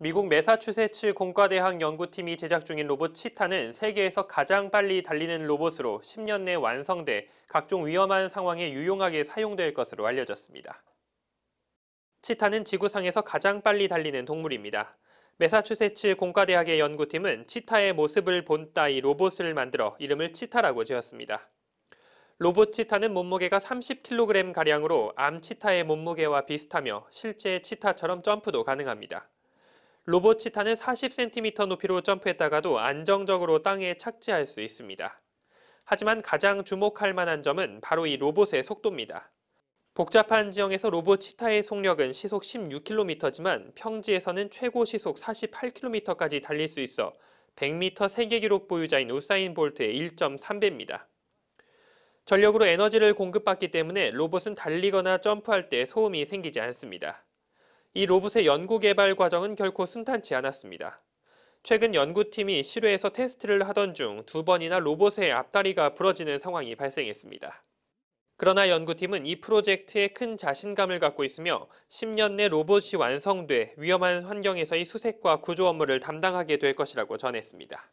미국 메사추세츠 공과대학 연구팀이 제작 중인 로봇 치타는 세계에서 가장 빨리 달리는 로봇으로 10년 내 완성돼 각종 위험한 상황에 유용하게 사용될 것으로 알려졌습니다. 치타는 지구상에서 가장 빨리 달리는 동물입니다. 메사추세츠 공과대학의 연구팀은 치타의 모습을 본 따위 로봇을 만들어 이름을 치타라고 지었습니다. 로봇 치타는 몸무게가 30kg가량으로 암 치타의 몸무게와 비슷하며 실제 치타처럼 점프도 가능합니다. 로봇 치타는 40cm 높이로 점프했다가도 안정적으로 땅에 착지할 수 있습니다. 하지만 가장 주목할 만한 점은 바로 이 로봇의 속도입니다. 복잡한 지형에서 로봇 치타의 속력은 시속 16km지만 평지에서는 최고 시속 48km까지 달릴 수 있어 100m 세계 기록 보유자인 우사인 볼트의 1.3배입니다. 전력으로 에너지를 공급받기 때문에 로봇은 달리거나 점프할 때 소음이 생기지 않습니다. 이 로봇의 연구개발 과정은 결코 순탄치 않았습니다. 최근 연구팀이 실외에서 테스트를 하던 중 두 번이나 로봇의 앞다리가 부러지는 상황이 발생했습니다. 그러나 연구팀은 이 프로젝트에 큰 자신감을 갖고 있으며 10년 내 로봇이 완성돼 위험한 환경에서의 수색과 구조 업무를 담당하게 될 것이라고 전했습니다.